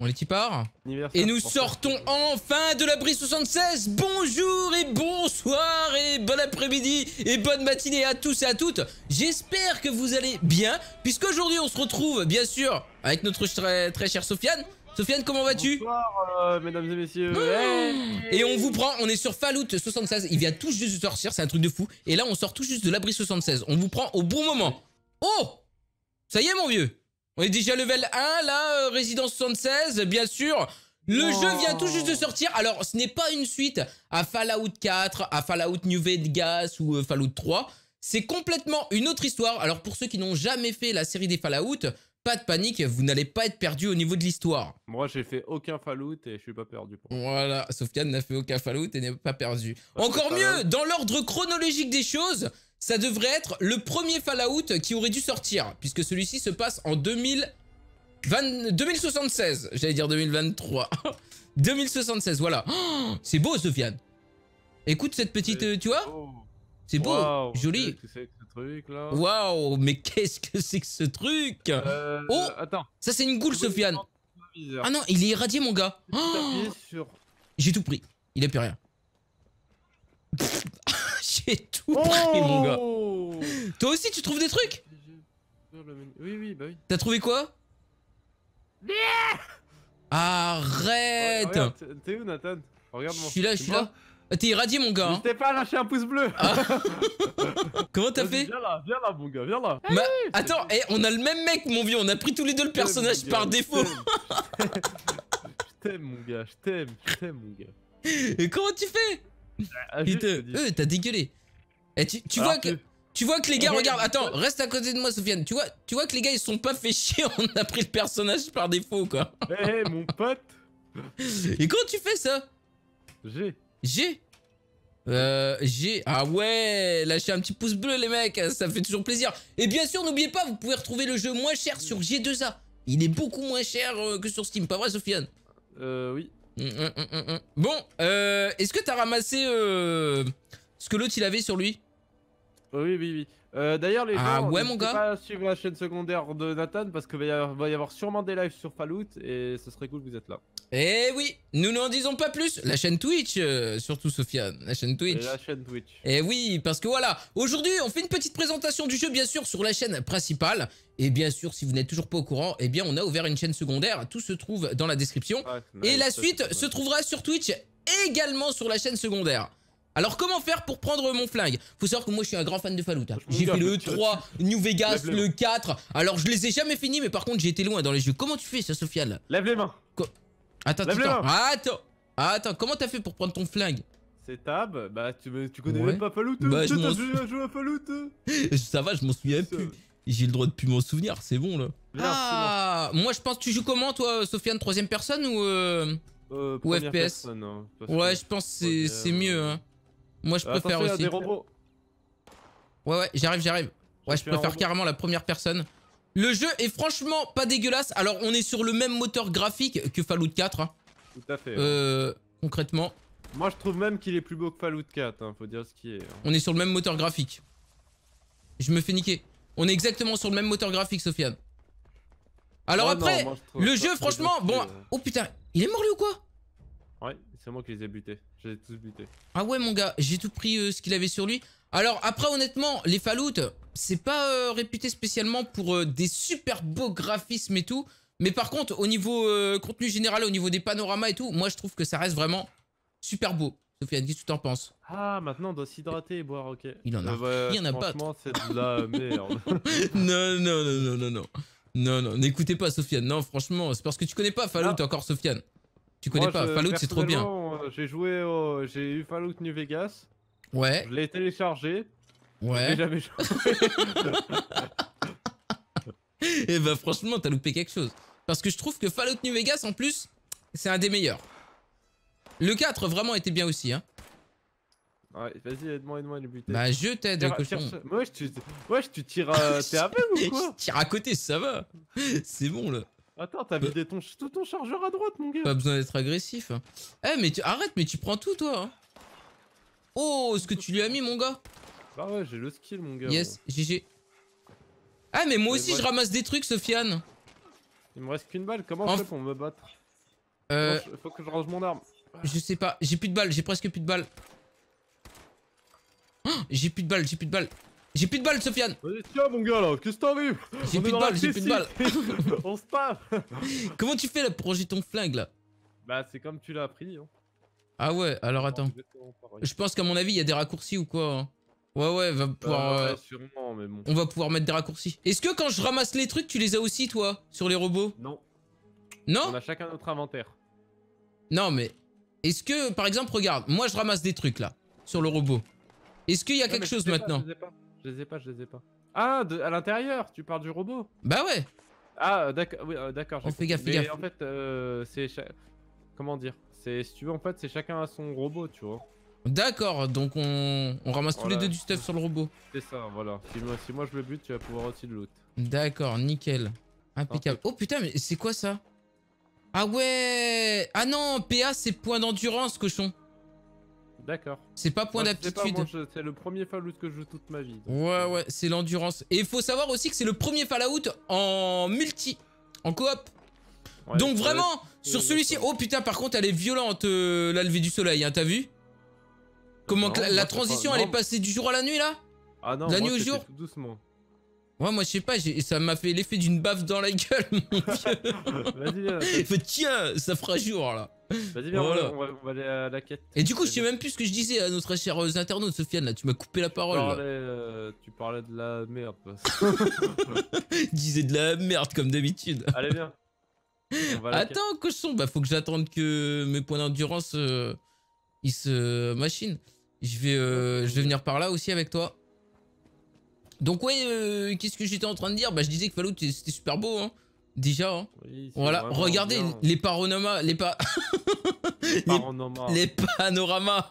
On est qui part Et nous sortons enfin de l'abri 76 Bonjour et bonsoir et bon après-midi et bonne matinée à tous et à toutes J'espère que vous allez bien, puisqu'aujourd'hui on se retrouve bien sûr avec notre très, très chère Sofiane. Sofiane, comment vas-tu Bonsoir, euh, mesdames et messieurs. Mmh. et on vous prend, on est sur Fallout 76. Il vient tout juste de sortir, c'est un truc de fou. Et là, on sort tout juste de l'abri 76. On vous prend au bon moment. Oh Ça y est, mon vieux on est déjà level 1 là, euh, Résidence 76, bien sûr. Le jeu vient tout juste de sortir. Alors, ce n'est pas une suite à Fallout 4, à Fallout New Vegas ou euh, Fallout 3. C'est complètement une autre histoire. Alors, pour ceux qui n'ont jamais fait la série des Fallout, pas de panique, vous n'allez pas être perdu au niveau de l'histoire. Moi, j'ai fait aucun Fallout et je suis pas perdu. Pour voilà, Sofiane n'a fait aucun Fallout et n'est pas perdu. Encore mieux, dans l'ordre chronologique des choses, ça devrait être le premier Fallout qui aurait dû sortir, puisque celui-ci se passe en 2000... 20... 2076, j'allais dire 2023. 2076, voilà. Oh, c'est beau, Sofiane. Écoute cette petite... Euh, tu vois C'est beau, truc joli. Waouh, mais qu'est-ce que c'est que ce truc euh, Oh, attends. ça c'est une goule, Sofiane. Ah non, il est irradié, mon gars. Oh J'ai tout pris. Il a plus rien. J'ai tout pris, mon gars. Oh Toi aussi, tu trouves des trucs Oui, oui, bah oui. T'as trouvé quoi Arrête oh, T'es où, Nathan regarde Je suis là, je suis là. Ah, t'es irradié, mon gars. Je hein. t'ai pas lâché un pouce bleu. Ah. Comment t'as fait Viens là, viens là, mon gars, viens là. Bah, attends, eh, on a le même mec, mon vieux. On a pris tous les deux le personnage par défaut. je t'aime, mon gars, je t'aime, je t'aime, mon gars. Et comment tu fais Ah, t'as dégueulé. Et eh, tu, tu vois que... Tu vois que les gars, regarde, attends, reste à côté de moi, Sofiane. Tu vois, tu vois que les gars, ils sont pas fait chier. On a pris le personnage par défaut, quoi. Eh, eh mon pote. Et quand tu fais ça G. G euh, G. Ah ouais, lâchez un petit pouce bleu, les mecs. Ça fait toujours plaisir. Et bien sûr, n'oubliez pas, vous pouvez retrouver le jeu moins cher sur G2A. Il est beaucoup moins cher euh, que sur Steam. Pas vrai, Sofiane Euh, oui. Mm, mm, mm, bon, euh, est-ce que t'as ramassé euh, ce que l'autre il avait sur lui Oui, oui, oui. Euh, d'ailleurs, les ah gens, ouais, mon pas suivre la chaîne secondaire de Nathan parce qu'il va, y avoir sûrement des lives sur Fallout et ce serait cool que vous êtes là. Et eh oui, nous n'en disons pas plus. La chaîne Twitch, euh, surtout Sofiane, la chaîne Twitch. la chaîne Twitch. Eh oui, parce que voilà, aujourd'hui, on fait une petite présentation du jeu, bien sûr, sur la chaîne principale. Et bien sûr, si vous n'êtes toujours pas au courant, eh bien, on a ouvert une chaîne secondaire. Tout se trouve dans la description. et la suite se trouvera sur Twitch également sur la chaîne secondaire. Alors comment faire pour prendre mon flingue Faut savoir que moi je suis un grand fan de Fallout. Hein. J'ai fait le 3 New Vegas, le 4. Alors je les ai jamais finis, mais par contre j'ai été loin dans les jeux. Comment tu fais ça, Sofiane Lève les mains. Attends, attends, attends, attends, comment t'as fait pour prendre ton flingue C'est tab. Bah, tu, connais même pas Fallout hein. bah, Tu as joué à Fallout Ça va, je m'en souviens plus. J'ai le droit de plus m'en souvenir, c'est bon là. Ah, moi je pense que tu joues comment toi, Sofiane, troisième personne ou euh, euh FPS. Hein. Ouais, je pense que c'est- c'est mieux. hein. Moi, je bah, préfère aussi. Ouais, ouais, j'arrive, j'arrive. Ouais, je préfère carrément la première personne. Le jeu est franchement pas dégueulasse. Alors, on est sur le même moteur graphique que Fallout 4. Hein. Tout à fait. Hein. Euh, concrètement. Moi, je trouve même qu'il est plus beau que Fallout 4. Hein, faut dire ce qui est. On est sur le même moteur graphique. Je me fais niquer. On est exactement sur le même moteur graphique, Sofiane. Alors oh après, le jeu, franchement, bon... Euh. Oh putain, il est mort lui ou quoi Ouais, c'est moi qui les ai butés. Je les ai tous butés. Ah ouais, mon gars, j'ai tout pris euh, ce qu'il avait sur lui. Alors, après, honnêtement, les Fallout, c'est pas euh, réputé spécialement pour euh, des super beaux graphismes et tout. Mais par contre, au niveau contenu général, au niveau des panoramas et tout, moi, je trouve que ça reste vraiment super beau. Sofiane, qu'est-ce que tu en penses Ah, maintenant, on doit s'hydrater et boire, ok. Il en a Franchement, c'est de la non, non, non, non, non, non. Non, n'écoutez pas Sofiane. Non, franchement, c'est parce que tu connais pas Fallout encore, Sofiane. Tu connais pas, Fallout c'est trop bien. Euh, j'ai joué au... J'ai eu Fallout New Vegas. Ouais, Je l'ai téléchargé. ouais. jamais joué. Et eh bah ben, franchement, t'as loupé quelque chose. Parce que je trouve que Fallout New Vegas, en plus, c'est un des meilleurs. Le 4 vraiment était bien aussi. Hein. Ouais, vas-y, aide-moi, aide-moi à le buter. Bah je t'aide, cochon. Moi, je tu, tire tu tires. Euh, à T'es ou quoi Tire à côté, ça va. C'est bon, là. Attends, t'as tout ton chargeur à droite, mon gars. Pas besoin d'être agressif. Hein. Eh, mais tu, arrête, mais tu prends tout, toi. Hein. Oh, ce que tu lui as mis, mon gars. Bah ouais, j'ai le skill, mon gars. Yes, GG. Ah, eh, mais moi aussi, je ramasse des trucs, Sofiane. Il me reste qu'une balle, comment je fais pour me battre euh... Faut, faut que je range mon arme. Je sais pas, j'ai plus de balles, j'ai presque plus de balles. Oh, j'ai plus de balles, j'ai plus de balles. J'ai plus de balles, Sofiane tiens, mon gars, là, qu'est-ce t'arrive J'ai plus de balles, j'ai plus de balles On se Comment tu fais là pour ranger ton flingue, là Bah, c'est comme tu l'as appris. Hein. Ah ouais, alors attends. Je pense qu'à mon avis, il y a des raccourcis ou quoi hein. Ouais, ouais, bah, euh, On va pouvoir mettre des raccourcis. Est-ce que quand je ramasse les trucs, tu les as aussi, toi Sur les robots Non. Non On a chacun notre inventaire. Non, mais... Est-ce que, par exemple, regarde, moi je ramasse des trucs, là, sur le robot. Est-ce qu'il y a quelque chose maintenant je les ai pas, je les ai pas. Ah, à l'intérieur, tu parles du robot Bah ouais Ah, euh, d'accord, oui, euh, d'accord. Oh, gaffe, en fait, euh, c'est... Comment dire C'est, si tu veux, en fait, c'est chacun à son robot, tu vois. D'accord, donc on, on ramasse tous les deux du stuff sur le robot. C'est ça, voilà. Si moi, si moi je le bute, tu vas pouvoir aussi le loot. D'accord, nickel. Impeccable. Oh putain, mais c'est quoi ça Ah ouais Ah non, PA c'est point d'endurance, cochon. D'accord. C'est pas point d'aptitude. C'est le premier Fallout que je joue toute ma vie. Ouais, euh. ouais, c'est l'endurance. Et il faut savoir aussi que c'est le premier Fallout en multi, en coop. donc vraiment, sur celui-ci... Oh putain, par contre, elle est violente, euh, la levée du soleil, hein, t'as vu Comment la, transition, elle est passée du jour à la nuit, là Ah non, la nuit au jour doucement. Ouais, moi je sais pas, ça m'a fait l'effet d'une baffe dans la gueule, mon vieux. Vas-y, euh, Tiens, ça fera jour là. Vas-y, viens, on, va, aller à la quête. Et du coup, je sais même plus ce que je disais à nos très chers euh, internautes, Sofiane, là, tu m'as coupé la parole. Euh, tu parlais, de la merde. disais de la merde, comme d'habitude. Allez, viens. Attends, cochon, bah faut que j'attende que mes points d'endurance euh, ils se machinent. Je vais, je vais venir par là aussi avec toi. Donc ouais, qu'est-ce que j'étais en train de dire Bah je disais que Fallout c'était super beau, hein. Déjà, hein. voilà, regardez les panoramas, les pa... les, les, panoramas.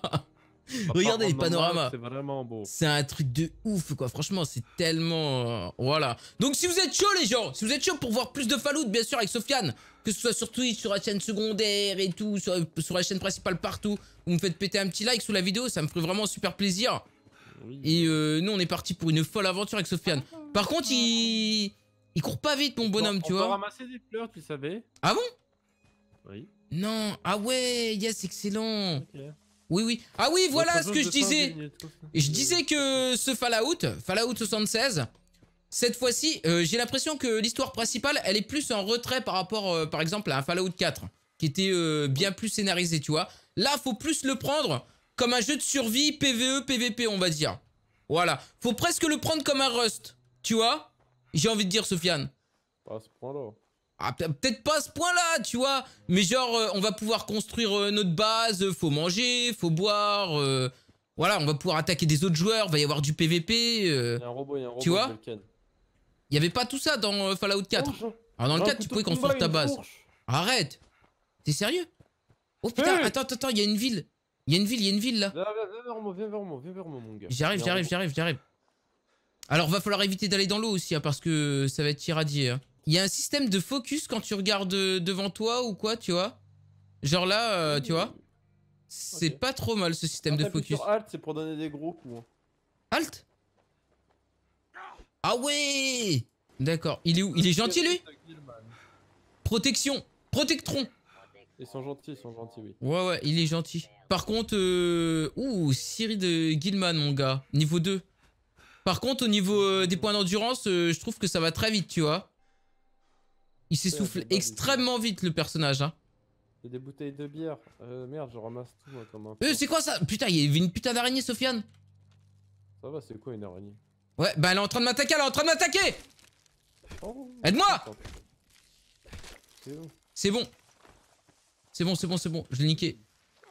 regardez les panoramas. C'est vraiment beau. C'est un truc de ouf, quoi. Franchement, c'est tellement, euh, voilà. Donc, si vous êtes chaud, les gens, si vous êtes chaud pour voir plus de Fallout, bien sûr, avec Sofiane, que ce soit sur Twitch, sur la chaîne secondaire et tout, sur, la chaîne principale partout, vous me faites péter un petit like sous la vidéo, ça me ferait vraiment super plaisir. Et euh, nous, on est parti pour une folle aventure avec Sofiane. Ah, Par contre, il il court pas vite, mon bonhomme, tu vois. On ramasser des fleurs, tu savais. Ah bon Oui. Non, ah ouais, yes, excellent. Oui, oui. Ah oui, voilà ce que je disais. Je disais que ce Fallout, Fallout 76, cette fois-ci, euh, j'ai l'impression que l'histoire principale, elle est plus en retrait par rapport, euh, par exemple, à un Fallout 4, qui était euh, bien plus scénarisé, tu vois. Là, faut plus le prendre comme un jeu de survie PVE, PVP, on va dire. Voilà. Faut presque le prendre comme un Rust, tu vois j'ai envie de dire, Sofiane. Pas ce point-là. Ah, peut-être pas à ce point-là, tu vois. Mais genre, euh, on va pouvoir construire euh, notre base, euh, faut manger, faut boire. voilà, on va pouvoir attaquer des autres joueurs, va y avoir du PVP. Y a un robot, y a un robot, tu vois Il y avait pas tout ça dans Fallout 4. Alors ah, dans le 4, tu pouvais construire ta base. Arrête T'es sérieux Oh putain, attends, attends, il y a une ville. Il y a une ville, il y a une ville là. viens vers moi, viens vers moi, viens vers moi, mon gars. J'arrive, j'arrive, j'arrive, j'arrive. Alors, va falloir éviter d'aller dans l'eau aussi, hein, parce que ça va être irradié. Hein. Il y a un système de focus quand tu regardes euh, devant toi ou quoi, tu vois Genre là, euh, tu vois C'est pas trop mal ce système de focus. Alt, c'est pour donner des gros Alt Ah ouais D'accord. Il est où Il est gentil lui Protection Protectron Ils sont gentils, ils sont gentils, oui. Ouais, ouais, il est gentil. Par contre, euh... Ouh, Siri de Gilman, mon gars. Niveau 2. Par contre, au niveau euh, des points d'endurance, euh, je trouve que ça va très vite, tu vois. Il s'essouffle extrêmement vite, le personnage, hein. a des bouteilles de bière. Euh, merde, je ramasse tout, moi, comme un... Euh, c'est quoi ça Putain, il y avait une putain d'araignée, Sofiane Ça va, c'est quoi, une araignée Ouais, bah elle est en train de m'attaquer, elle est en train de m'attaquer oh, Aide-moi C'est bon. C'est bon, c'est bon, c'est bon, je l'ai niqué.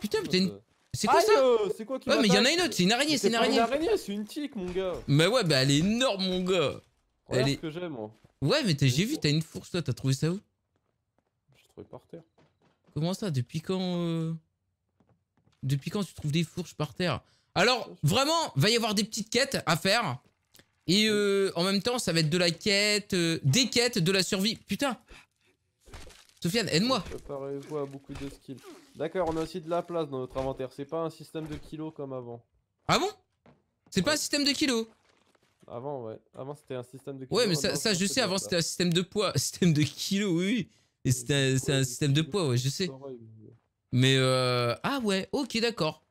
Putain, putain, c'est quoi ça euh, C'est quoi qui Ouais, mais il y en a une autre, c'est une araignée, c'est une araignée. C'est une araignée, c'est une tique, mon gars. Mais ouais, bah elle est énorme, mon gars. Regarde ce que j'aime. moi. Ouais, mais j'ai vu, t'as une fourche, toi, t'as trouvé ça où J'ai trouvé par terre. Comment ça Depuis quand euh, Depuis quand tu trouves des fourches par terre Alors, vraiment, va y avoir des petites quêtes à faire. Et euh, en même temps, ça va être de la quête, des quêtes, de la survie. Putain, Sofiane, aide-moi de D'accord, on a aussi de la place dans notre inventaire. C'est pas un système de kilos comme avant. Ah bon C'est pas un système de kilos Avant, ouais. Avant, c'était un système de kilos. Ouais, mais ça, je sais. Avant, c'était un système de poids. Système de kilos, oui, Et c'était un, un, système de poids, ouais, je sais. Mais euh... Ah ouais, ok, d'accord.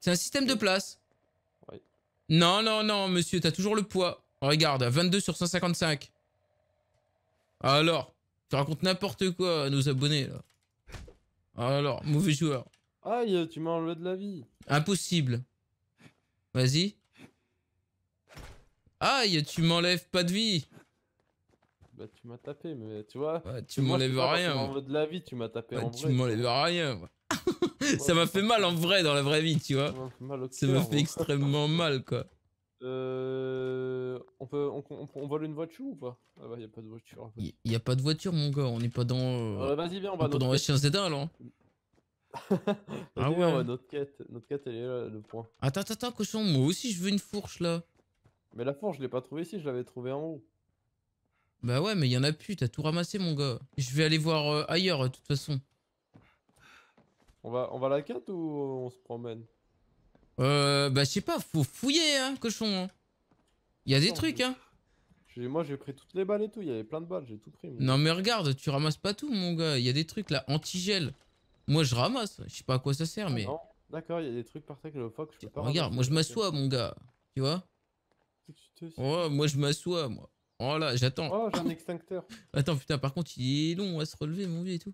C'est un système de place. Ouais. Non, non, non, monsieur, t'as toujours le poids. Regarde, 22 sur 155. Alors tu racontes n'importe quoi à nos abonnés, là. Ah, alors, mauvais joueur. Aïe, tu m'as enlevé de la vie. Impossible. Vas-y. Aïe, tu m'enlèves pas de vie. Bah, tu m'as tapé, mais tu vois. Bah, tu m'enlèves rien. Tu m'enlèves de la vie, tu m'as tapé en vrai. m'enlèves rien. ça m'a fait mal en vrai, dans la vraie vie, tu vois. Ça m'a fait extrêmement mal, quoi. Euh, on peut, on, on, vole une voiture ou pas Ah bah y'a pas de voiture. Il y, a pas de voiture mon gars, on est pas dans. Euh, euh, vas-y viens, on va. On pas dans chien Zedin, hein. ah ouais. notre quête, notre quête elle est là, le point. Attends, attends, attends, cochon, moi aussi je veux une fourche là. Mais la fourche je l'ai pas trouvée ici, je l'avais trouvée en haut. Bah ouais, mais y en a plus, t'as tout ramassé mon gars. Je vais aller voir euh, ailleurs de toute façon. On va, on va à la quête ou on se promène euh, bah, je sais pas, faut fouiller, hein, cochon. Hein. Il y a des trucs, hein. Moi, j'ai pris toutes les balles et tout. Il y avait plein de balles, j'ai tout pris. Non, mais regarde, tu ramasses pas tout, mon gars. Il y a des trucs là, anti-gel. Moi, je ramasse. Je sais pas à quoi ça sert, ah mais. d'accord, y'a des trucs par terre le Regarde, moi, je m'assois, mon gars. Tu vois Oh, moi, je m'assois, moi. Oh là, j'attends. Oh, j'ai un extincteur. Attends, putain, par contre, il est long à se relever, mon vieux et tout.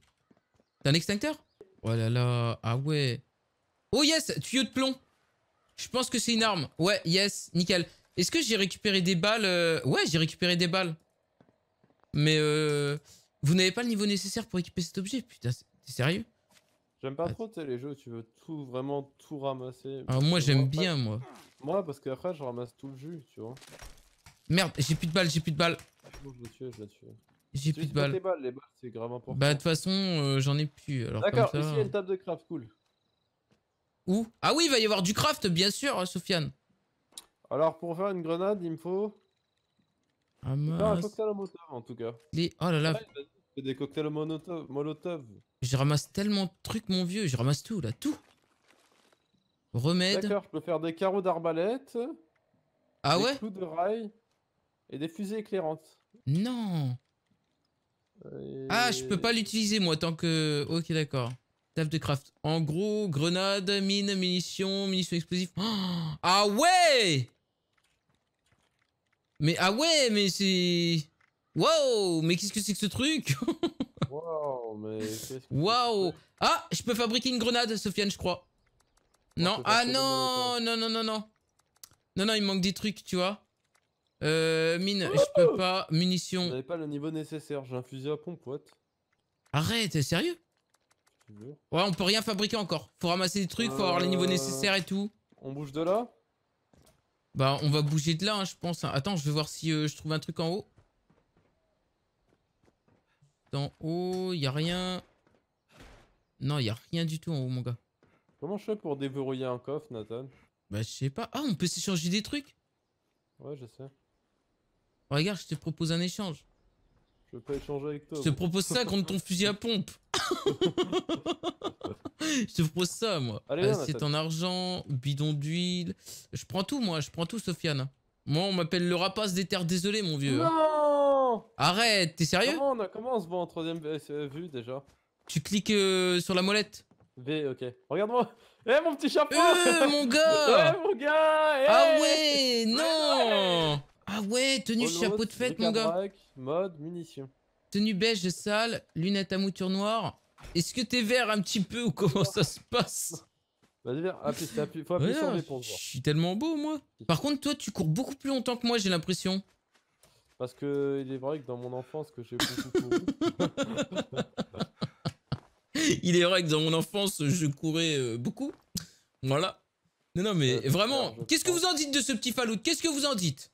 T'as un extincteur Oh là là, ah ouais. Oh yes, tuyau de plomb. Je pense que c'est une arme. Ouais, yes, nickel. Est-ce que j'ai récupéré des balles euh, Ouais, j'ai récupéré des balles. Mais euh, vous n'avez pas le niveau nécessaire pour équiper cet objet. Putain, t'es sérieux J'aime pas ah. trop les jeux tu veux tout vraiment tout ramasser. Ah, moi j'aime bien moi. Moi parce qu'après je ramasse tout le jus, tu vois. Merde, j'ai plus de balles, j'ai plus de balles. J'ai plus de balles. Les balles, les balles c'est grave important. Bah de toute façon euh, j'en ai plus. D'accord, ici il y a une table de craft, cool. Où Ah oui, il va y avoir du craft, bien sûr, Sofiane. Alors, pour faire une grenade, il me faut... Ah mince. Non, un cocktail molotov, en tout cas. Les... Oh là là. des cocktails molotov. Je ramasse tellement de trucs, mon vieux. Je ramasse tout, là, tout. Remède. D'accord, je peux faire des carreaux d'arbalète. Ah des ouais clous de rail. Et des fusées éclairantes. Non. Euh, ah, je peux pas l'utiliser, moi, tant que... Ok, d'accord de craft. En gros, grenade, mine, munitions, munitions explosives. ah ouais Mais ah ouais, mais c'est... waouh Mais qu'est-ce que c'est que ce truc Waouh mais... Ah, je peux fabriquer une grenade, Sofiane, je crois. Non, ah non, non, non, non, non. Non, non, il manque des trucs, tu vois. Euh, mine, je peux pas. Munitions. Vous pas le niveau nécessaire, j'ai un fusil à pompe, what Arrête, sérieux Ouais, on peut rien fabriquer encore. Faut ramasser des trucs, faut avoir les niveaux euh, nécessaires et tout. On bouge de là Bah, on va bouger de là, hein, je pense. Attends, je vais voir si euh, je trouve un truc en haut. En haut, il a rien. Non, il a rien du tout en haut, mon gars. Comment je fais pour déverrouiller un coffre, Nathan Bah, je sais pas. Ah, on peut s'échanger des trucs Ouais, je sais. Regarde, je te propose un échange. Je peux échanger avec toi. Je te propose ça, contre ton fusil à pompe. je te propose ça, moi. Euh, c'est ton argent, bidon d'huile. Je prends tout, moi. Je prends tout, Sofiane. Moi, on m'appelle le rapace des terres Désolé mon vieux. Arrête, t'es sérieux comment on, a, se voit en troisième euh, vue, déjà Tu cliques euh, sur la molette. V, ok. Regarde-moi Eh, mon petit chapeau mon gars Eh, mon gars Ah ouais, non Ah ouais, tenue chapeau de fête, mon gars. Mode, munitions. Tenue beige sale lunettes à mouture noire. Est-ce que t'es vert un petit peu ou comment ça se passe Vas-y, viens, appuie, faut appuyer Je suis tellement beau, moi. Par contre, toi, tu cours beaucoup plus longtemps que moi, j'ai l'impression. Parce que il est vrai que dans mon enfance, que j'ai beaucoup couru. il est vrai que dans mon enfance, je courais euh, beaucoup. Voilà. Non, mais euh, vraiment, qu'est-ce que vous en dites de ce petit Fallout Qu'est-ce que vous en dites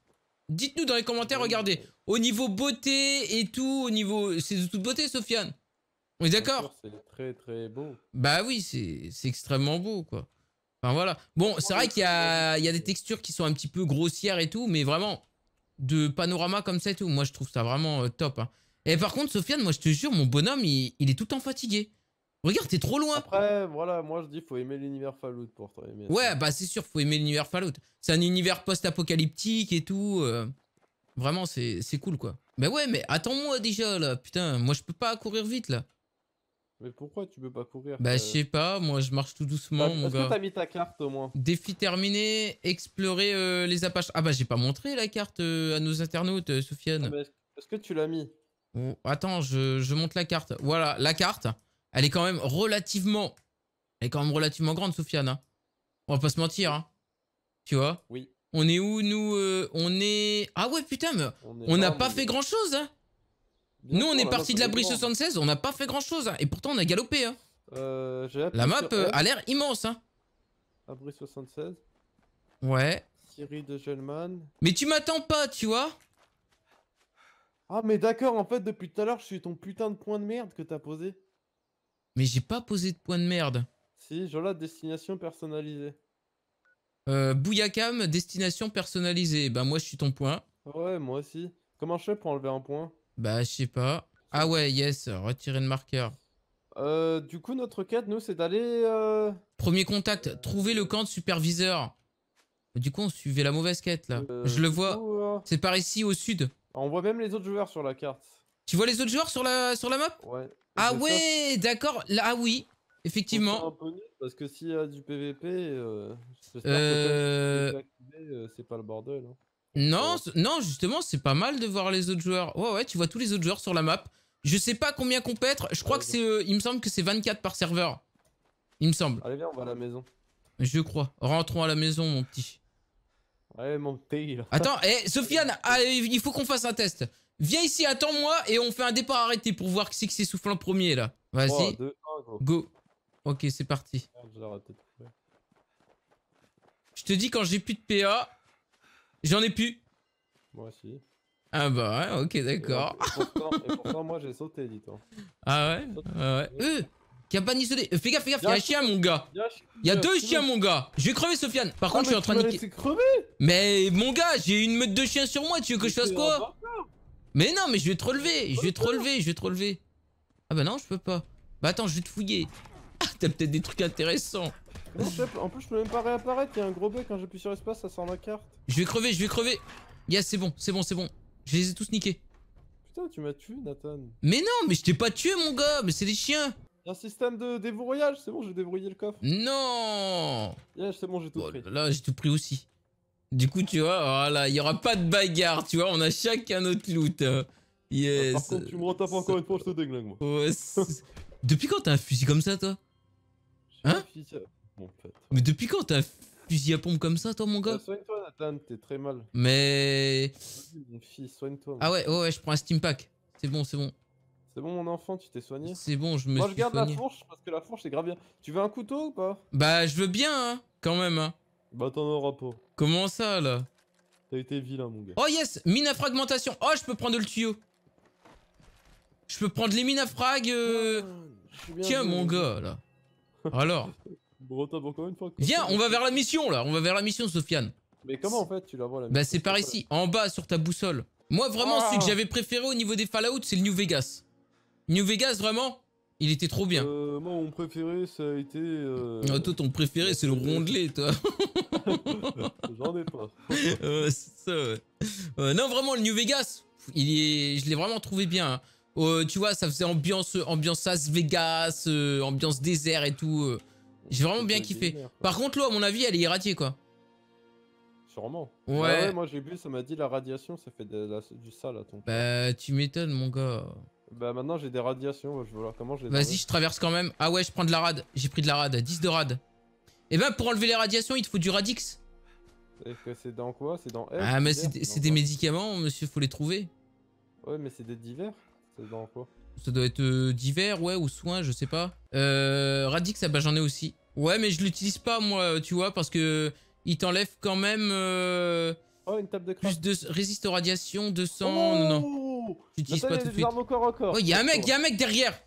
Dites-nous dans les commentaires, regardez. Au niveau beauté et tout, au niveau... C'est de toute beauté, Sofiane. On est d'accord C'est très très beau. Bah oui, c'est extrêmement beau, quoi. Enfin voilà. Bon, c'est vrai qu'il y, y, a des textures qui sont un petit peu grossières et tout, mais vraiment, de panorama comme ça et tout, moi je trouve ça vraiment euh, top. Hein. Et par contre, Sofiane, moi je te jure, mon bonhomme, il, il est tout le temps fatigué. Regarde, t'es trop loin. Après, voilà, moi je dis, faut aimer l'univers Fallout pour toi. ouais, bah c'est sûr, faut aimer l'univers Fallout. C'est un univers post-apocalyptique et tout. Euh, vraiment, c'est cool quoi. Mais ouais, mais attends-moi déjà là, putain, moi je peux pas courir vite là. Mais pourquoi tu peux pas courir Bah, euh, je sais pas, moi je marche tout doucement, mon gars. que t'as mis ta carte au moins Défi terminé, explorer euh, les Apaches. Ah bah, j'ai pas montré la carte à nos internautes, Soufiane. Ah, est-ce que tu l'as mis oh, Attends, je, je monte la carte. Voilà, la carte. Elle est quand même relativement... Elle est quand même relativement grande, Sofiane. Hein. On va pas se mentir. Hein. Tu vois Oui. On est où, nous euh, On est... Ah ouais, putain, mais on n'a hein. pas, fait grand-chose. nous, on est parti de l'abri 76, on n'a pas fait grand-chose. Et pourtant, on a galopé. Euh, la map euh, a l'air immense. Hein. Abri 76. Ouais. Siri de Gelman. Mais tu m'attends pas, tu vois Ah, mais d'accord, en fait, depuis tout à l'heure, je suis ton putain de point de merde que t'as posé. Mais j'ai pas posé de point de merde. Si, j'ai la destination personnalisée. Euh, Bouyakam, destination personnalisée. Bah moi je suis ton point. Ouais, moi aussi. Comment je fais pour enlever un point Bah je sais pas. Ah ouais, yes, retirer le marqueur. Euh, du coup, notre quête, nous, c'est d'aller... Euh, Premier contact, trouver le camp de superviseur. Du coup, on suivait la mauvaise quête, là. Euh, je le vois. C'est par ici, au sud. On voit même les autres joueurs sur la carte. Tu vois les autres joueurs sur la, sur la map Ouais. Ah ouais, d'accord. Ah oui, effectivement. Parce que s'il y a du PVP, euh, euh. euh, c'est pas le bordel. Hein. Non, non, justement, c'est pas mal de voir les autres joueurs. Ouais, ouais, tu vois tous les autres joueurs sur la map. Je sais pas combien qu'on Je crois que c'est. il me semble que c'est 24 par serveur. Il me semble. Allez, viens, on va à la maison. Je crois. Rentrons à la maison, mon petit. Ouais, mon petit. Attends, eh, Sofiane, ah, il faut qu'on fasse un test. Viens ici, attends-moi et on fait un départ arrêté pour voir qui c'est qui en premier là. Vas-y. Go. go. Ok, c'est parti. Je te dis quand j'ai plus de PA, j'en ai plus. Moi aussi. Ah bah ouais, ok, d'accord. Et, pourtant, moi j'ai sauté, dis-toi. Ah ouais Ah ouais. Euh qui a pas ni euh, Fais gaffe, fais gaffe, il y a un chien, mon gars. Il y a deux chiens, mon gars. Je vais crever, Sofiane. Par ah, contre, je suis en train de. Mais mon gars, j'ai une meute de chiens sur moi. Tu veux que je fasse quoi mais non, mais je vais te relever. Je vais te oh relever, je vais te relever. Ah bah non, je peux pas. Bah attends, je vais te fouiller. Ah, t'as peut-être des trucs intéressants. en plus, je peux même pas réapparaître. Il un gros bug quand hein, j'appuie sur espace, ça sort ma carte. Je vais crever, je vais crever. Yes, c'est bon, c'est bon, c'est bon. Je les ai tous niqués. Putain, tu m'as tué, Nathan. Mais non, mais je t'ai pas tué, mon gars. Mais c'est des chiens. Un système de débrouillage, c'est bon, vais débrouiller le coffre. Non. Yeah, c'est bon, j'ai tout Là, j'ai tout pris aussi. Du coup, tu vois, voilà, oh il n'y aura pas de bagarre, tu vois, on a chacun notre loot. Yes. par contre, tu me retapes encore une fois, je te déglingue, moi. Ouais, depuis quand t'as un fusil comme ça, toi Hein Mais depuis quand t'as un fusil à pompe comme ça, toi, mon gars bah, Soigne-toi, Nathan, t'es très mal. Mais... Mon fils, soigne-toi. Ah ouais, ouais, ouais, je prends un steam pack. C'est bon, c'est bon. C'est bon, mon enfant, tu t'es soigné C'est bon, je me Moi, je garde la fourche, parce que la fourche, c'est grave bien. Tu veux un couteau ou pas Bah, je veux bien, hein, quand même, hein. Bah, t'en auras pas. Comment ça, là T'as été vilain, mon gars. Oh yes Mine à fragmentation Oh, je peux prendre le tuyau Je peux prendre les mines à frag... Euh. Ah, Tiens, mon gars, là. Alors Viens, on va vers la mission, là. On va vers la mission, Sofiane. Mais comment, en fait, tu la vois, la Bah, c'est par ici. En bas, sur ta boussole. Moi, vraiment, ce ah. celui que j'avais préféré au niveau des Fallout, c'est le New Vegas. New Vegas, vraiment il était trop bien. Euh, moi, mon préféré, ça a été... Euh, oh, toi, ton préféré, c'est le rondelet, toi. J'en ai pas. non, vraiment, le New Vegas, il je l'ai vraiment trouvé bien. Hein. Euh, tu vois, ça faisait ambiance, euh, ambiance Vegas, euh, ambiance désert et tout. J'ai vraiment bien kiffé. Par contre, l'eau, à mon avis, elle est irradiée, quoi. Sûrement. Ouais. Ah moi, j'ai vu ça m'a dit la radiation, ça fait du sale à ton Bah, tu m'étonnes, mon gars. Bah maintenant j'ai des radiations, comment Vas-y, je traverse quand même. Ah ouais, je prends de la rad. J'ai pris de la rad, 10 de rad. Et bah, ben, pour enlever les radiations, il te faut du Radix. C'est dans quoi C'est dans F Ah, mais c'est des, médicaments, monsieur, faut les trouver. Ouais, mais c'est des divers. C'est dans quoi Ça doit être euh, divers, ouais, ou soins, je sais pas. Euh, Radix, ah bah j'en ai aussi. Ouais, mais je l'utilise pas, moi, tu vois, parce que il t'enlève quand même. Euh, oh, une table de craft. Plus de résiste aux radiations, 200. Oh non, non. J'utilise pas tout de suite. corps, corps. y'a un mec, y'a un mec derrière.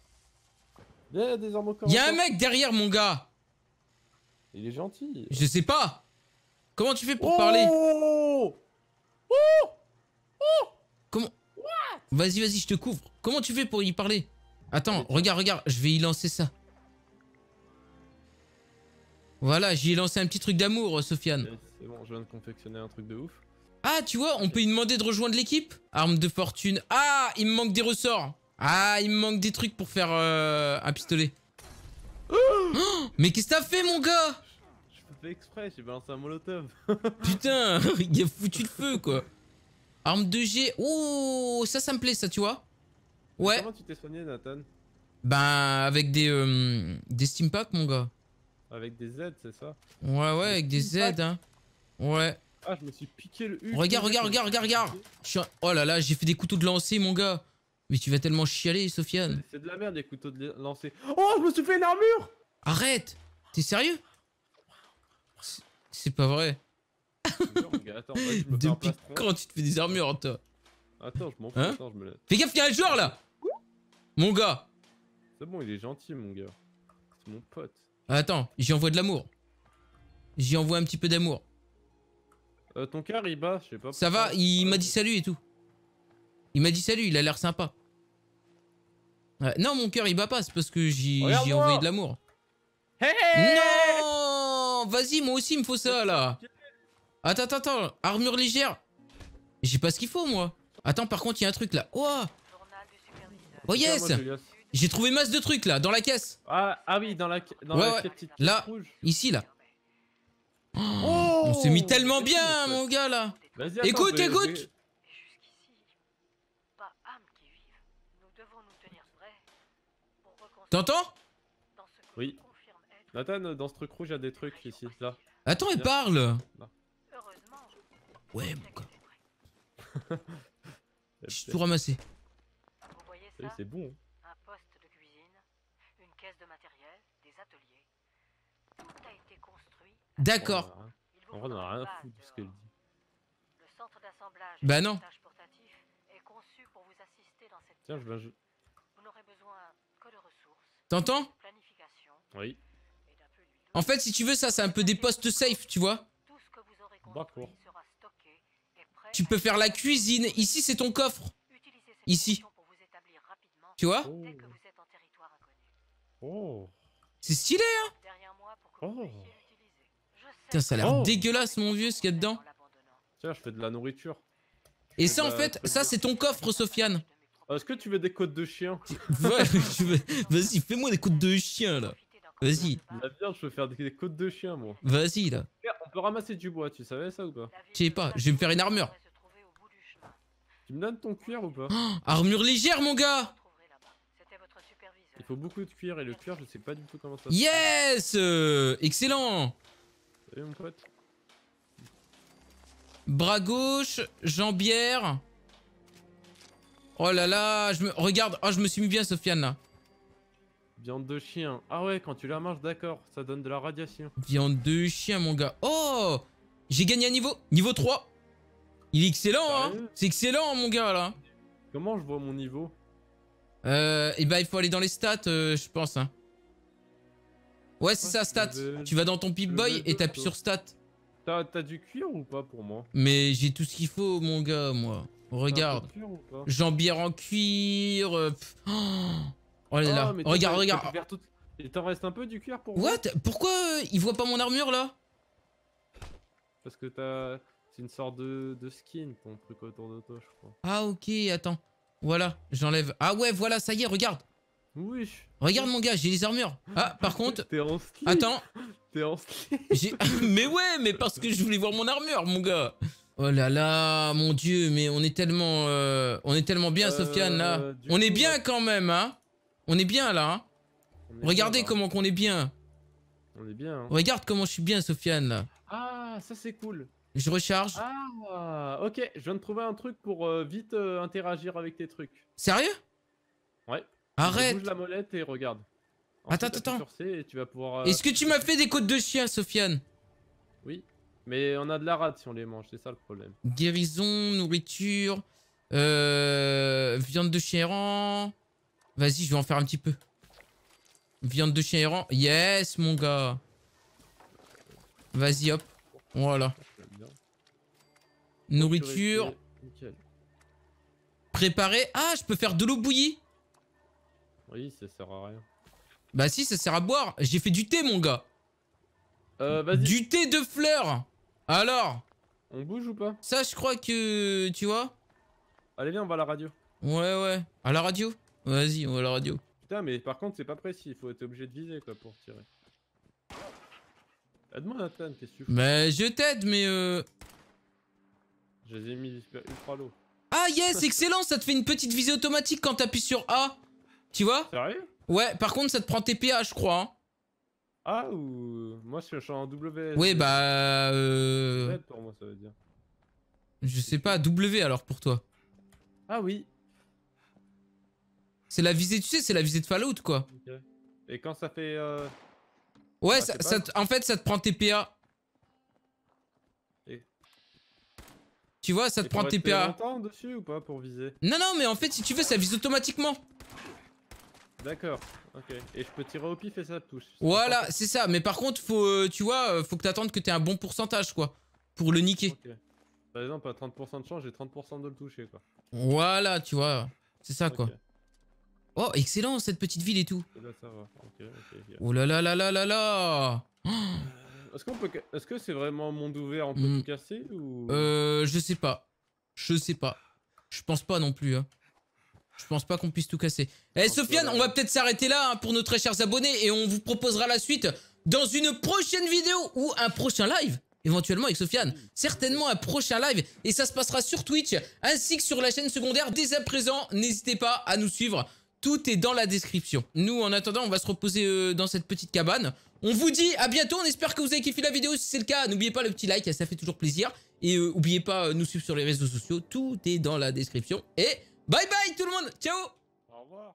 des armes au corps. Y'a un mec derrière, mon gars. Il est gentil. Je sais pas. Comment tu fais pour oh parler Oh Oh, oh Comment Vas-y, vas-y, je te couvre. Comment tu fais pour y parler Attends, regarde, regarde, je vais y lancer ça. Voilà, j'y ai lancé un petit truc d'amour, Sofiane. Eh, c'est bon, je viens de confectionner un truc de ouf. Ah, tu vois, on peut lui demander de rejoindre l'équipe. Arme de fortune. Ah, il me manque des ressorts. Ah, il me manque des trucs pour faire euh, un pistolet. Mais qu'est-ce que t'as fait, mon gars Je fais exprès, j'ai balancé un molotov. Putain, il a foutu le feu, quoi. Arme 2G. Oh, ça, ça me plaît, ça, tu vois. Ouais. comment tu t'es soigné, Nathan Ben, avec des, euh, des steampacks, mon gars. Avec des Z, c'est ça Ouais, ouais, avec des Z, hein. Ouais. Ah, je me suis piqué le U. Regarde, regarde, regarde, regarde, regarde. Oh là là, j'ai fait des couteaux de lancer, mon gars. Mais tu vas tellement chialer, Sofiane. C'est de la merde, des couteaux de lancer. Oh, je me suis fait une armure Arrête T'es sérieux C'est pas vrai. Depuis quand tu te fais des armures, toi Attends, je m'en fous, hein attends, Fais gaffe, qu'il y a un joueur, là Mon gars C'est bon, il est gentil, mon gars. C'est mon pote. Attends, j'y envoie de l'amour. J'y envoie un petit peu d'amour. Euh, ton cœur, il bat, je sais pas. Ça va, il ah m'a dit salut et tout. Il m'a dit salut, il a l'air sympa. Euh, non, mon cœur, il bat pas, c'est parce que j'y ai envoyé de l'amour non Vas-y, moi aussi, il me faut ça, là. Attends, attends, attends. Armure légère. J'ai pas ce qu'il faut, moi. Attends, par contre, il y a un truc, là. Oh Oh, yes J'ai trouvé masse de trucs, là, dans la caisse. Ah, ah oui, dans la, dans la Là, ici, là. Oh. oh, on s'est mis tellement bien, mon gars, là. écoute, écoute T'entends Nathan, dans ce truc rouge, il y a des trucs ici, là. Attends, il parle là. Ouais, mon gars. J'ai tout ramassé. Vous voyez ça C'est bon. Hein. Un poste de cuisine, une caisse de matériel, des ateliers. Tout a été construit. D'accord. En vrai, on a rien à foutre de ce qu'elle dit. Le centre d'assemblage bah non. portatif est conçu pour vous assister dans cette Tiens, je vais... Vous n'aurez besoin que de ressources. T'entends Planification. Oui. En fait, si tu veux, ça, c'est un peu des postes safe, tu vois. Tu peux faire la cuisine. Ici, c'est ton coffre. Ici. Tu vois Oh. oh. C'est stylé, hein Oh. Putain, ça a l'air oh. dégueulasse, mon vieux, ce qu'il y a dedans. Tiens, je fais de la nourriture. Et ça, en bah, fait, ça, c'est ton coffre, Sofiane. Euh, est-ce que tu veux des côtes de chien Vas-y, fais-moi des côtes de chien, là. Vas-y. je faire des côtes de chien, moi. Vas-y, là. On peut ramasser du bois, tu savais ça ou pas Je sais pas, je vais me faire une armure. Tu me donnes ton cuir ou pas oh, Armure légère, mon gars Il faut beaucoup de cuir, et le cuir, je sais pas du tout comment ça se Yes euh, Excellent Salut, mon pote. Bras gauche, jambière. Oh là là, je Regarde, oh, je me suis mis bien, Sofiane, là. Viande de chien. Ah ouais, quand tu la manges, d'accord, ça donne de la radiation. Viande de chien, mon gars. Oh J'ai gagné un niveau. Niveau 3. Il est excellent, hein C'est excellent, mon gars, là. Comment je vois mon niveau Euh... Eh ben, il faut aller dans les stats, euh, je pense, hein. Ouais, c'est ça, stats. Tu vas dans ton Pip-Boy et t'appuies sur stats. T'as du cuir ou pas pour moi Mais j'ai tout ce qu'il faut, mon gars, moi. Regarde. Jambière en cuir. Euh, oh Oh ah, regarde, regarde. Il t'en reste un peu du cuir pour What Pourquoi euh, il voit pas mon armure là Parce que t'as... C'est une sorte de, skin, ton truc autour de toi, je crois. Ah ok, attends. Voilà, j'enlève. Ah ouais, voilà, ça y est, regarde. Oui. Regarde mon gars, j'ai les armures. Ah, par contre... T'es en Attends. mais ouais, mais parce que je voulais voir mon armure, mon gars. Oh là là, mon dieu, mais on est tellement... Euh, on est tellement bien, euh, Sofiane, là. On est bien quand même, hein on est bien là. Hein. Regardez comment qu'on est bien. On est bien. Hein. Regarde comment je suis bien, Sofiane Ah, ça c'est cool. Je recharge. Ah, ok. Je viens de trouver un truc pour euh, vite euh, interagir avec tes trucs. Sérieux Ouais. Arrête. Bouge la molette et regarde. attends, attends, attends. Euh, Est-ce que tu m'as fait des côtes de chien, Sofiane Oui. Mais on a de la rate si on les mange, c'est ça le problème. Guérison, nourriture, viande de chien Vas-y, je vais en faire un petit peu. Viande de chien errant. Yes, mon gars. Vas-y, hop. Voilà. Nourriture. Préparer. Ah, je peux faire de l'eau bouillie. Oui, ça sert à rien. Bah si, ça sert à boire. J'ai fait du thé, mon gars. Euh, du thé de fleurs. Alors On bouge ou pas Ça, je crois que... Tu vois Allez, viens, on va à la radio. Ouais, ouais. À la radio Vas-y, on va la radio. Putain, mais par contre, c'est pas précis, il faut être obligé de viser quoi pour tirer. Aide-moi ah, Nathan, qu'est-ce que tu fais Mais je t'aide, mais euh. Je les ai mis ultra low. Ah yes, excellent, ça te fait une petite visée automatique quand t'appuies sur A. Tu vois Sérieux Ouais, par contre, ça te prend TPA, je crois. Hein. Ah, ou. Moi, je suis en W. Oui, bah. Euh... Pour moi, ça veut dire. Je sais pas, W alors pour toi. Ah oui, c'est la visée, tu sais, c'est la visée de Fallout, quoi. Et quand ça fait... Euh, ouais, ah, ça, en fait, ça te prend TPA. Tu vois, ça te prend TPA. dessus ou pas pour viser Non, non, mais en fait, si tu veux, ça vise automatiquement. D'accord, ok. Et je peux tirer au pif et ça touche. Voilà, c'est ça. Mais par contre, faut, euh, tu vois, euh, faut que t'attendes que t'aies un bon pourcentage, quoi. Pour le niquer. Par exemple, à 30% de chance, j'ai 30% de le toucher, quoi. Voilà, tu vois. C'est ça, quoi. Oh, excellent cette petite ville et tout. Là, eh ben, ça va. Oh là là là là là là euh, Est-ce que c'est vraiment un monde ouvert, on peut hmm. tout casser ou... Euh, je sais pas. Je sais pas. Je pense pas non plus. Hein. Je pense pas qu'on puisse tout casser. Eh Sofiane, on va peut-être s'arrêter là hein, pour nos très chers abonnés et on vous proposera la suite dans une prochaine vidéo ou un prochain live éventuellement avec Sofiane. Certainement un prochain live et ça se passera sur Twitch ainsi que sur la chaîne secondaire. Dès à présent, n'hésitez pas à nous suivre tout est dans la description. Nous, en attendant, on va se reposer euh, dans cette petite cabane. On vous dit à bientôt. On espère que vous avez kiffé la vidéo. Si c'est le cas, n'oubliez pas le petit like. Ça fait toujours plaisir. Et n'oubliez euh, pas euh, nous suivre sur les réseaux sociaux. Tout est dans la description. Et bye bye tout le monde. Ciao. Au revoir.